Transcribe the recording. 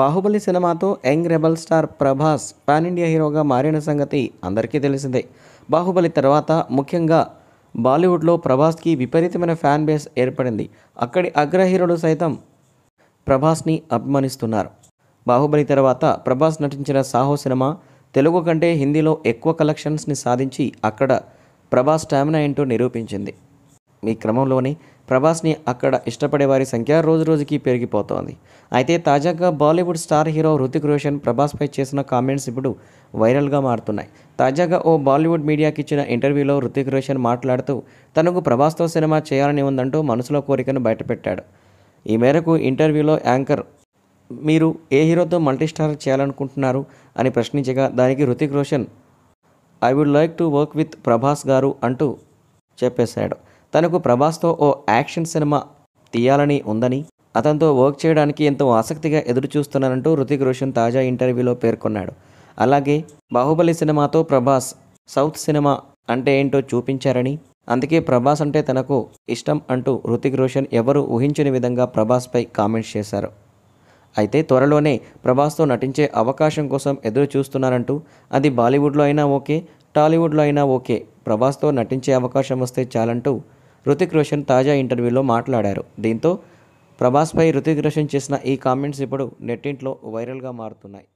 బాహుబలి సినిమాతో young rebel star Prabhas pan India హీరోగా మారిన సంగతి అందరికీ తెలిసిందే బాహుబలి తర్వాత ముఖ్యంగా బాలీవుడ్లో ప్రభాస్కి విపరీతమైన ఫ్యాన్ బేస్ ఏర్పడింది అక్కడి అగ్ర హీరోలు సైతం ప్రభాస్ని అభిమానిస్తున్నారు బాహుబలి తర్వాత ప్రభాస్ నటించిన సాహో సినిమా తెలుగు కంటే హిందీలో ఎక్కువ కలెక్షన్స్ని సాధించి అక్కడ ప్రభాస్ స్టామినా ఏంటో నిరూపించింది ఈ క్రమంలోనే ప్రభాస్ని అక్కడ ఇష్టపడే వారి సంఖ్య రోజు రోజుకి పెరిగిపోతోంది అయితే తాజాగా బాలీవుడ్ స్టార్ హీరో హృతిక్ రోషన్ ప్రభాస్పై చేసిన కామెంట్స్ ఇప్పుడు వైరల్గా మారుతున్నాయి తాజాగా ఓ బాలీవుడ్ మీడియాకి ఇచ్చిన ఇంటర్వ్యూలో హృతిక్ రోషన్ మాట్లాడుతూ తనకు ప్రభాస్తో సినిమా చేయాలని ఉందంటూ మనసులో కోరికను బయటపెట్టాడు ఈ మేరకు ఇంటర్వ్యూలో యాంకర్ మీరు ఏ హీరోతో మల్టీస్టార్ చేయాలనుకుంటున్నారు అని ప్రశ్నించగా దానికి Hrithik Roshan I would like to work with Prabhas garu అంటూ చెప్పేశాడు తనకు ప్రభాస్తో ఓ యాక్షన్ సినిమా తీయాలని ఉందని అతనితో వర్క్ చేయడానికి ఎంతో ఆసక్తిగా ఎదురు చూస్తున్నానంటూ రోషన్ తాజా ఇంటర్వ్యూలో పేర్కొన్నాడు అలాగే బాహుబలి సినిమాతో ప్రభాస్ సౌత్ సినిమా అంటే ఏంటో చూపించారని అందుకే ప్రభాస్ అంటే తనకు ఇష్టం అంటూ హృతిక్ రోషన్ ఎవరు ఊహించని విధంగా ప్రభాస్పై కామెంట్స్ చేశారు అయితే త్వరలోనే ప్రభాస్తో నటించే అవకాశం కోసం ఎదురు చూస్తున్నారంటూ అది బాలీవుడ్లో అయినా ఓకే టాలీవుడ్లో అయినా ఓకే ప్రభాస్తో నటించే అవకాశం వస్తే చాలంటూ హృతిక్ రోషన్ తాజా ఇంటర్వ్యూలో మాట్లాడారు దీంతో ప్రభాస్పై హృతిక్ రోషన్ చేసిన ఈ కామెంట్స్ ఇప్పుడు నెట్టింట్లో వైరల్గా మారుతున్నాయి